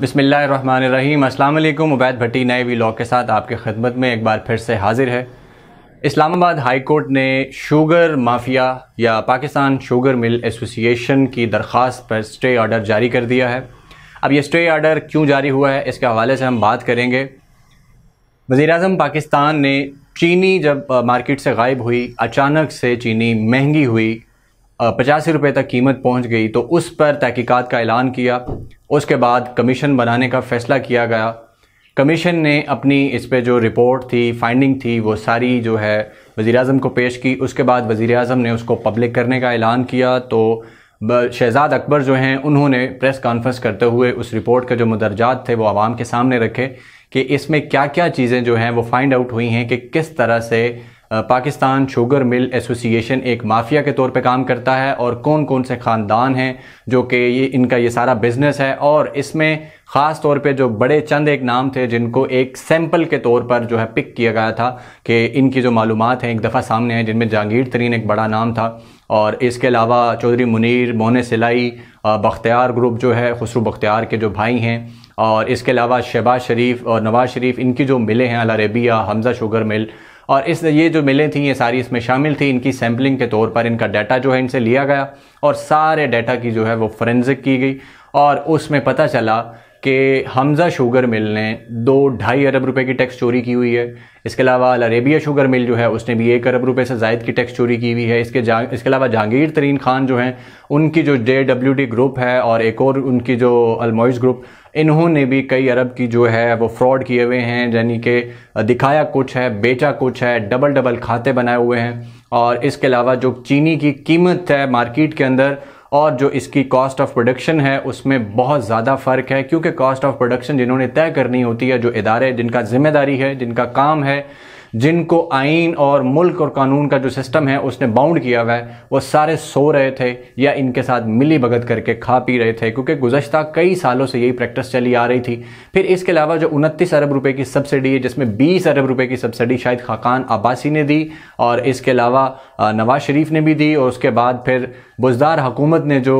बसमीम् अल्लाम उबैद भट्टी नए we law के साथ आपके खदमत में एक बार फिर से हाजिर है इस्लामाबाद हाई कोर्ट ने शुगर माफिया या पाकिस्तान शुगर मिल एसोसिएशन की दरख्वास्त पर स्टे आर्डर जारी कर दिया है अब ये स्टे आर्डर क्यों जारी हुआ है इसके हवाले से हम बात करेंगे वज़ी अजम पाकिस्तान ने चीनी जब मार्केट से गायब हुई अचानक से चीनी महंगी हुई पचासी रुपये तक कीमत पहुंच गई तो उस पर तहकीकात का ऐलान किया उसके बाद कमीशन बनाने का फ़ैसला किया गया कमीशन ने अपनी इस पर जो रिपोर्ट थी फाइंडिंग थी वो सारी जो है वज़ी अजम को पेश की उसके बाद वज़ी अजम ने उसको पब्लिक करने का ऐलान किया तो शहजाद अकबर जो हैं उन्होंने प्रेस कॉन्फ्रेंस करते हुए उस रिपोर्ट के जो मदरजात थे वो आवाम के सामने रखे कि इसमें क्या क्या चीज़ें जो हैं वो फाइंड आउट हुई हैं कि किस तरह से पाकिस्तान शुगर मिल एसोसिएशन एक माफिया के तौर पे काम करता है और कौन कौन से ख़ानदान हैं जो कि ये इनका ये सारा बिजनेस है और इसमें ख़ास तौर पे जो बड़े चंद एक नाम थे जिनको एक सैंपल के तौर पर जो है पिक किया गया था कि इनकी जो मालूम हैं एक दफ़ा सामने हैं जिनमें जहांगीर तरीन एक बड़ा नाम था और इसके अलावा चौधरी मुनीर मोन सिलाई बख्तियार ग्रुप जो है खसरू बख्तियार के जो भाई हैं और इसके अलावा शहबाज शरीफ और नवाज़ शरीफ इनकी जो मिले हैं अला रेबिया हमज़ा शुगर मिल और इस ये जो मिलें थी ये सारी इसमें शामिल थी इनकी सैम्पलिंग के तौर पर इनका डाटा जो है इनसे लिया गया और सारे डाटा की जो है वो फोरेंसिक की गई और उसमें पता चला कि हमज़ा शुगर मिल ने दो ढाई अरब रुपए की टैक्स चोरी की हुई है इसके अलावा अरेबिया शुगर मिल जो है उसने भी एक अरब रुपए से जायद की टैक्स चोरी की हुई है इसके जा इसके अलावा जहांगीर तरीन खान जो हैं उनकी जो जे डब्ल्यू डी ग्रुप है और एक और उनकी जो अलमोइस ग्रुप इन्होंने भी कई अरब की जो है वो फ्रॉड किए हुए हैं यानी कि दिखाया कुछ है बेचा कुछ है डबल डबल खाते बनाए हुए हैं और इसके अलावा जो चीनी की कीमत है मार्केट के अंदर और जो इसकी कॉस्ट ऑफ प्रोडक्शन है उसमें बहुत ज़्यादा फ़र्क है क्योंकि कॉस्ट ऑफ प्रोडक्शन जिन्होंने तय करनी होती है जो इदारे जिनका जिम्मेदारी है जिनका काम है जिनको आइन और मुल्क और कानून का जो सिस्टम है उसने बाउंड किया हुआ है वो सारे सो रहे थे या इनके साथ मिली भगत करके खा पी रहे थे क्योंकि गुजशत कई सालों से यही प्रैक्टिस चली आ रही थी फिर इसके अलावा जो उनतीस अरब रुपये की सब्सिडी है जिसमें बीस अरब रुपये की सब्सिडी शायद खाकान आबासी ने दी और इसके अलावा नवाज शरीफ ने भी दी और उसके बाद फिर बुजदार हुकूमत ने जो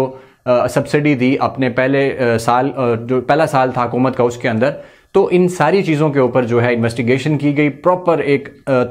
सब्सिडी दी अपने पहले साल जो पहला साल था हुकूमत का उसके अंदर तो इन सारी चीज़ों के ऊपर जो है इन्वेस्टिगेशन की गई प्रॉपर एक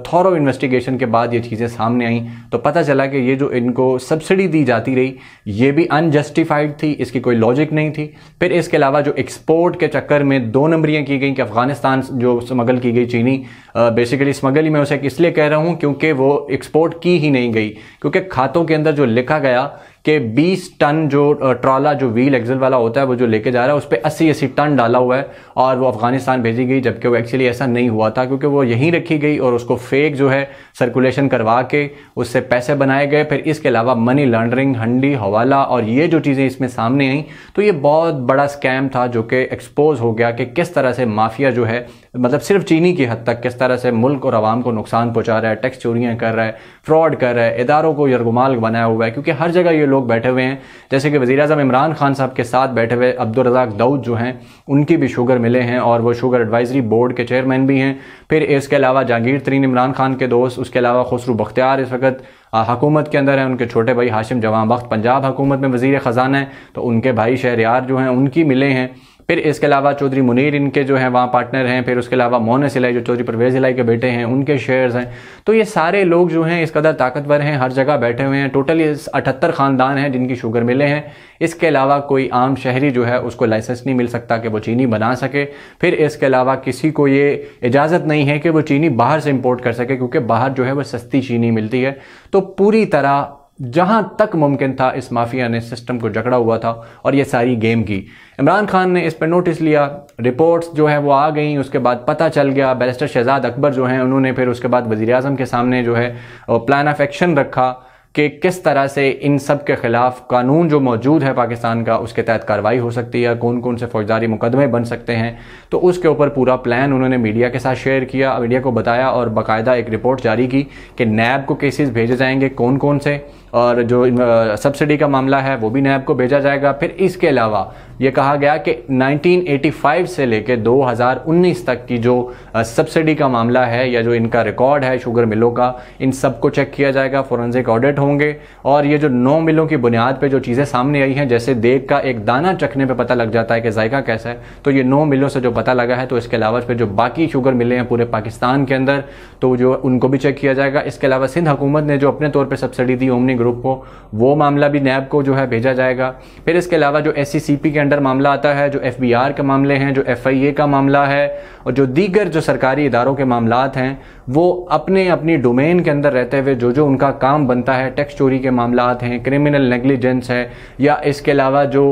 थॉरो इन्वेस्टिगेशन के बाद ये चीज़ें सामने आई तो पता चला कि ये जो इनको सब्सिडी दी जाती रही ये भी अनजस्टिफाइड थी इसकी कोई लॉजिक नहीं थी फिर इसके अलावा जो एक्सपोर्ट के चक्कर में दो नंबरियाँ की गई कि अफगानिस्तान जो स्मगल की गई चीनी बेसिकली स्मगल ही मैं उसे इसलिए कह रहा हूँ क्योंकि वो एक्सपोर्ट की ही नहीं गई क्योंकि खातों के अंदर जो लिखा गया कि 20 टन जो ट्रॉला जो व्हील एक्सल वाला होता है वो जो लेके जा रहा है उस पर अस्सी अस्सी टन डाला हुआ है और वो अफगानिस्तान भेजी गई जबकि वो एक्चुअली ऐसा नहीं हुआ था क्योंकि वो यहीं रखी गई और उसको फेक जो है सर्कुलेशन करवा के उससे पैसे बनाए गए फिर इसके अलावा मनी लॉन्ड्रिंग हंडी हवाला और ये जो चीज़ें इसमें सामने आई तो ये बहुत बड़ा स्कैम था जो कि एक्सपोज हो गया कि किस तरह से माफिया जो है मतलब सिर्फ चीनी की हद तक किस तरह से मुल्क और आवाम को नुकसान पहुंचा रहा है टैक्स चोरियाँ कर रहा है फ्रॉड कर रहा है इदारों को यरगुमाल बनाया हुआ है क्योंकि हर जगह ये लोग बैठे हुए हैं जैसे कि वजी अजम इमरान खान साहब के साथ बैठे हुए अब्दुलरजाक दाऊद जो हैं उनकी भी शुगर मिले हैं और वो शुगर एडवाइजरी बोर्ड के चेयरमैन भी हैं फिर इसके अलावा जहांगीर तरीन इमरान खान के दोस्त उसके अलावा खसरू बख्तियार इस वक्त हकूमत के अंदर है उनके छोटे भाई हाशिम जवां बख्त पंजाब हकूमत में वजीर ख़जाना है तो उनके भाई शहरियार जो हैं उनकी मिले हैं फिर इसके अलावा चौधरी मुनीर इनके जो है वहाँ पार्टनर हैं फिर उसके अलावा मोहन सिलाई जो चौधरी परवेज सिलाई के बेटे हैं उनके शेयर्स हैं तो ये सारे लोग जो हैं इस कदर ताकतवर हैं हर जगह बैठे हुए हैं टोटल ये अठहत्तर ख़ानदान हैं जिनकी शुगर मिले हैं इसके अलावा कोई आम शहरी जो है उसको लाइसेंस नहीं मिल सकता कि वो चीनी बना सके फिर इसके अलावा किसी को ये इजाज़त नहीं है कि वो चीनी बाहर से इम्पोर्ट कर सके क्योंकि बाहर जो है वो सस्ती चीनी मिलती है तो पूरी तरह जहां तक मुमकिन था इस माफिया ने सिस्टम को जकड़ा हुआ था और ये सारी गेम की इमरान खान ने इस पर नोटिस लिया रिपोर्ट्स जो है वो आ गई उसके बाद पता चल गया बैरिस्टर शहजाद अकबर जो हैं उन्होंने फिर उसके बाद वजीर अजम के सामने जो है प्लान ऑफ एक्शन रखा कि किस तरह से इन सब के ख़िलाफ़ कानून जो मौजूद है पाकिस्तान का उसके तहत कार्रवाई हो सकती है कौन कौन से फौजदारी मुकदमे बन सकते हैं तो उसके ऊपर पूरा प्लान उन्होंने मीडिया के साथ शेयर किया मीडिया को बताया और बाकायदा एक रिपोर्ट जारी की कि नैब को केसेस भेजे जाएंगे कौन कौन से और जो सब्सिडी का मामला है वो भी नैब को भेजा जाएगा फिर इसके अलावा ये कहा गया कि 1985 से लेकर 2019 तक की जो सब्सिडी का मामला है या जो इनका रिकॉर्ड है शुगर मिलों का इन सब को चेक किया जाएगा फोरेंसिक ऑडिट होंगे और ये जो नौ मिलों की बुनियाद पर जो चीज़ें सामने आई हैं जैसे देग का एक दाना चखने पर पता लग जाता है कि जायका कैसा है तो ये नौ मिलों से जो पता लगा है तो इसके अलावा फिर जो बाकी शुगर मिले हैं पूरे पाकिस्तान के अंदर तो जो उनको भी चेक किया जाएगा इसके अलावा सिंध हुकूमत ने जो अपने तौर पर सब्सिडी दी ओमनी ग्रुप हो वो मामला भी नैब को जो है भेजा जाएगा फिर इसके अलावा जो एस e के अंडर मामला आता है जो एफ के मामले हैं जो एफ का मामला है और जो दीगर जो सरकारी इदारों के मामला हैं वो अपने अपनी डोमेन के अंदर रहते हुए जो जो उनका काम बनता है टैक्स चोरी के मामला हैं क्रिमिनल नेग्लिजेंस है या इसके अलावा जो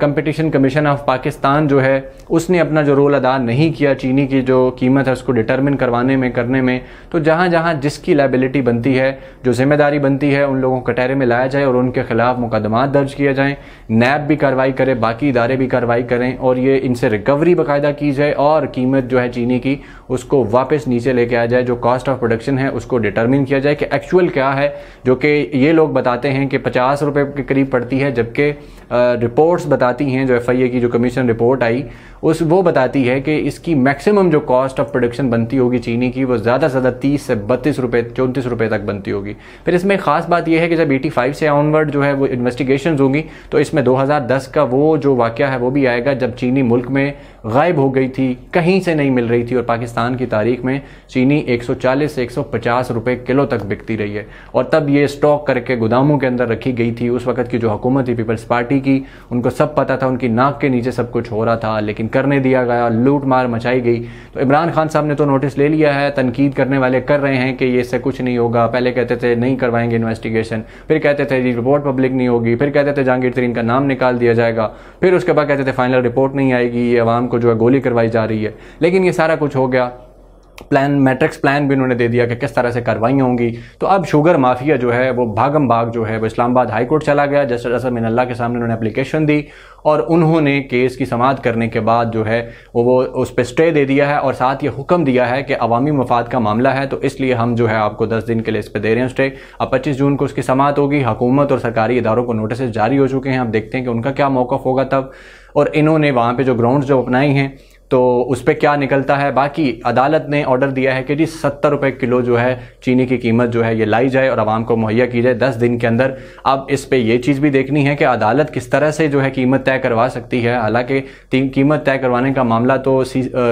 कंपटीशन कमीशन ऑफ पाकिस्तान जो है उसने अपना जो रोल अदा नहीं किया चीनी की जो कीमत है उसको डिटर्मिन करवाने में करने में तो जहाँ जहाँ जिसकी लाइबिलिटी बनती है जो जिम्मेदारी बनती है उन लोगों कटहरे में लाया जाए और उनके खिलाफ मुकदमा दर्ज किया जाए नैब भी कार्रवाई करे बाकी इदारे भी कार्रवाई करें और ये इनसे रिकवरी बाकायदा की जाए और कीमत जो है चीनी की उसको वापस नीचे लेके आ जाए जो कॉस्ट ऑफ प्रोडक्शन है उसको डिटर्मिन किया जाए कि एक्चुअल क्या है जो कि ये लोग बताते हैं कि पचास रुपये के करीब पड़ती है जबकि रिपोर्ट्स बताती हैं जो एफ की जो कमीशन रिपोर्ट आई उस वो बताती है कि इसकी मैक्सिमम जो कॉस्ट ऑफ प्रोडक्शन बनती होगी चीनी की वो ज़्यादा से ज़्यादा तीस से बत्तीस रुपये चौंतीस रुपये तक बनती होगी फिर इसमें ख़ास बात यह है कि जब एटी फाइव से ऑनवर्ड जो है वो इन्वेस्टिगेशन होंगी तो इसमें दो हज़ार दस का वो जो वाक़ है वो भी आएगा जब चीनी मुल्क में गायब हो गई थी कहीं से नहीं मिल रही थी और पाकिस्तान की तारीख में चीनी 140 से 150 रुपए किलो तक बिकती रही है और तब ये स्टॉक करके गोदामों के अंदर रखी गई थी उस वक्त की जो हुकूमत थी पीपल्स पार्टी की उनको सब पता था उनकी नाक के नीचे सब कुछ हो रहा था लेकिन करने दिया गया लूट मार मचाई गई तो इमरान खान साहब ने तो नोटिस ले लिया है तनकीद करने वाले कर रहे हैं कि ये इससे कुछ नहीं होगा पहले कहते थे नहीं करवाएंगे इन्वेस्टिगेशन फिर कहते थे जी रिपोर्ट पब्लिक नहीं होगी फिर कहते थे जहांगीर तरीन का नाम निकाल दिया जाएगा फिर उसके बाद कहते थे फाइनल रिपोर्ट नहीं आएगी ये आवाम को को जो है गोली करवाई जा रही है लेकिन ये सारा कुछ हो गया प्लान मैट्रिक्स प्लान भी उन्होंने दे दिया कि किस तरह से कार्रवाई होंगी तो अब शुगर माफिया जो है वो भागम भाग जो है वो इस्लामाबाद हाई कोर्ट चला गया जस्टिस जैसा मिन अल्लाह के सामने उन्होंने एप्लीकेशन दी और उन्होंने केस की समाप्त करने के बाद जो है वो उस पर स्टे दे दिया है और साथ ये हुक्म दिया है कि अवामी मफाद का मामला है तो इसलिए हम जो है आपको दस दिन के लिए इस पर दे रहे हैं स्टे अब पच्चीस जून को उसकी समात होगी हुकूमत और सरकारी इदारों को नोटिस जारी हो चुके हैं अब देखते हैं कि उनका क्या मौक़ होगा तब और इन्होंने वहाँ पर जो ग्राउंड जो अपनाई हैं तो उस पर क्या निकलता है बाकी अदालत ने ऑर्डर दिया है कि जी सत्तर रुपये किलो जो है चीनी की कीमत जो है ये लाई जाए और आवाम को मुहैया की जाए दस दिन के अंदर अब इस पर यह चीज़ भी देखनी है कि अदालत किस तरह से जो है कीमत तय करवा सकती है हालांकि कीमत तय करवाने का मामला तो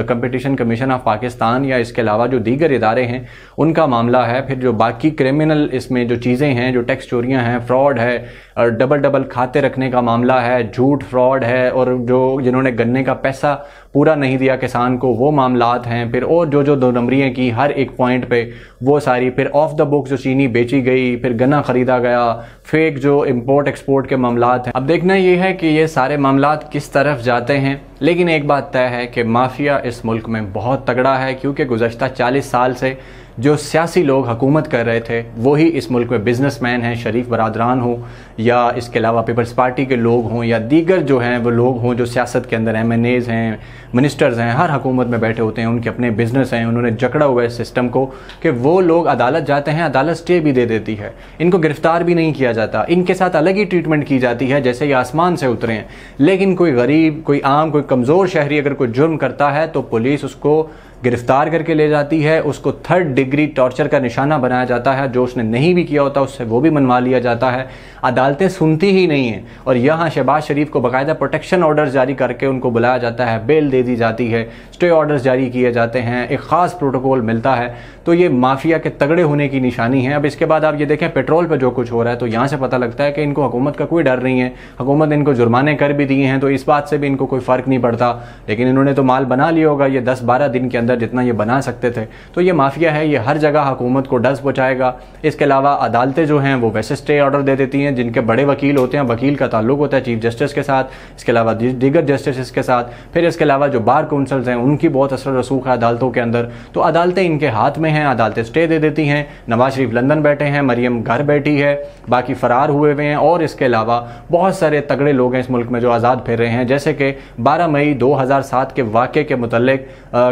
कंपटीशन कमीशन ऑफ पाकिस्तान या इसके अलावा जो दीगर इदारे हैं उनका मामला है फिर जो बाकी क्रिमिनल इसमें जो चीज़ें हैं जो टैक्स चोरियाँ हैं फ्रॉड है डबल डबल खाते रखने का मामला है झूठ फ्रॉड है और जो जिन्होंने गन्ने का पैसा पूरा नहीं दिया किसान को वो मामला हैं फिर और जो जो दो नंबरियाँ की हर एक पॉइंट पे वो सारी फिर ऑफ द बुक जो चीनी बेची गई फिर गन्ना ख़रीदा गया फेक जो इम्पोर्ट एक्सपोर्ट के मामला हैं अब देखना ये है कि ये सारे मामला किस तरफ जाते हैं लेकिन एक बात तय है कि माफिया इस मुल्क में बहुत तगड़ा है क्योंकि गुजशत चालीस साल से जो सियासी लोग हकूमत कर रहे थे वही इस मुल्क में बिजनेस मैन हैं शरीफ बरदरान हों या इसके अलावा पीपल्स पार्टी के लोग हों या दीगर जो हैं वो लोग हों जो सियासत के अंदर एम एन एज़ हैं मिनिस्टर्स हैं हर हकूमत में बैठे होते हैं उनके अपने बिजनेस हैं उन्होंने जकड़ा हुआ है सिस्टम को कि वो लोग अदालत जाते हैं अदालत स्टे भी दे देती है इनको गिरफ्तार भी नहीं किया जाता इनके साथ अलग ही ट्रीटमेंट की जाती है जैसे ये आसमान से उतरे हैं लेकिन कोई गरीब कोई आम कोई कमज़ोर शहरी अगर कोई जुर्म करता है तो पुलिस उसको गिरफ्तार करके ले जाती है उसको थर्ड डिग्री टॉर्चर का निशाना बनाया जाता है जो उसने नहीं भी किया होता उससे वो भी मनवा लिया जाता है अदालतें सुनती ही नहीं हैं और यहाँ शहबाज शरीफ को बाकायदा प्रोटेक्शन ऑर्डर जारी करके उनको बुलाया जाता है बेल दे दी जाती है स्टे ऑर्डर जारी किए जाते हैं एक ख़ास प्रोटोकॉल मिलता है तो ये माफिया के तगड़े होने की निशानी है अब इसके बाद आप ये देखें पेट्रोल पर जो कुछ हो रहा है तो यहाँ से पता लगता है कि इनको हुकूमत का कोई डर नहीं है हुकूमत इनको जुर्माने कर भी दिए हैं तो इस बात से भी इनको कोई फ़र्क नहीं पड़ता लेकिन इन्होंने तो माल बना लिया होगा ये दस बारह दिन के अंदर अंदर जितना ये बना सकते थे तो ये माफिया है ये हर जगह हुकूमत को डस पहुँचाएगा इसके अलावा अदालतें जो हैं वो वैसे स्टे ऑर्डर दे देती हैं जिनके बड़े वकील होते हैं वकील का ताल्लुक होता है चीफ जस्टिस के साथ इसके अलावा दीगर जस्टिस के साथ फिर इसके अलावा जो बार काउंसल्स हैं उनकी बहुत असर रसूख है अदालतों के अंदर तो अदालतें इनके हाथ में हैं अदालतें स्टे दे देती हैं नवाज शरीफ लंदन बैठे हैं मरियम घर बैठी है बाकी फरार हुए हुए हैं और इसके अलावा बहुत सारे तगड़े लोग हैं इस मुल्क में जो आज़ाद फिर रहे हैं जैसे कि 12 मई 2007 के वाक़े के मुतल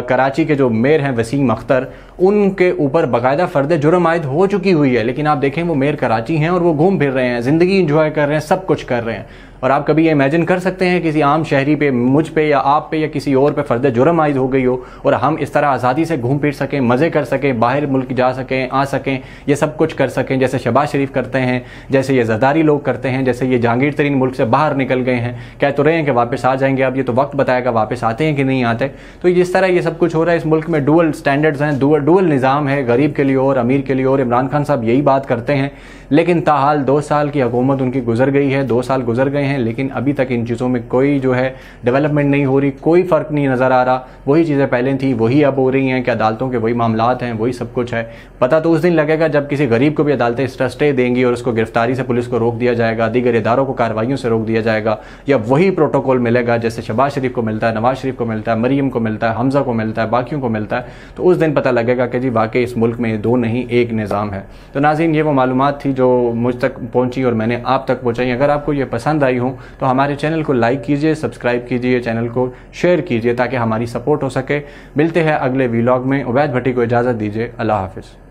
कराची के के जो मेयर हैं वसीम अख्तर उनके ऊपर बाकायदा फर्द जुर्म आयद हो चुकी हुई है लेकिन आप देखें वो मेयर कराची हैं और वो घूम फिर रहे हैं ज़िंदगी इंजॉय कर रहे हैं सब कुछ कर रहे हैं और आप कभी ये इमेजिन कर सकते हैं किसी आम शहरी पे मुझ पे या आप पे या किसी और पे फर्द जुर्म आयद हो गई हो और हम इस तरह आज़ादी से घूम फिर सकें मज़े कर सकें बाहर मुल्क जा सकें आ सकें ये सब कुछ कर सकें जैसे शबाज शरीफ करते हैं जैसे ये जदारी लोग करते हैं जैसे ये जहांगीर तरीन मुल्क से बाहर निकल गए हैं कह तो रहे हैं कि वापस आ जाएंगे अब ये तो वक्त बताएगा वापस आते हैं कि नहीं आते तो जिस तरह ये सब कुछ हो रहा है इस मुल्क में डुअल स्टैंडर्ड्स हैं डुअल डुअल निज़ाम है गरीब के लिए और अमीर के लिए और इमरान खान साहब यही बात करते हैं लेकिन ताहाल दो साल की हुकूमत उनकी गुजर गई है दो साल गुजर गए हैं लेकिन अभी तक इन चीज़ों में कोई जो है डेवलपमेंट नहीं हो रही कोई फ़र्क नहीं नज़र आ रहा वही चीज़ें पहले थी वही अब हो रही हैं कि अदालतों के वही मामला हैं वही सब कुछ है पता तो उस दिन लगेगा जब किसी गरीब को भी अदालतें स्ट्रस्टे देंगी और उसको गिरफ्तारी से पुलिस को रोक दिया जाएगा दीगर इदारों को कार्रवाइयों से रोक दिया जाएगा या वही प्रोटोकॉल मिलेगा जैसे शबाज शरीफ को मिलता है नवाज शरीफ को मिलता है मरीम को मिलता है हमजा को मिलता है बाकियों को मिलता है तो उस दिन पता लगेगा कि जी वाकई इस मुल्क में दो नहीं एक निज़ाम है तो नाजीन ये वो मालूम थी जो जो मुझ तक पहुंची और मैंने आप तक पहुंचाई अगर आपको ये पसंद आई हो तो हमारे चैनल को लाइक कीजिए सब्सक्राइब कीजिए चैनल को शेयर कीजिए ताकि हमारी सपोर्ट हो सके मिलते हैं अगले वीलॉग में उबैद भट्टी को इजाज़त दीजिए अल्लाह हाफिज़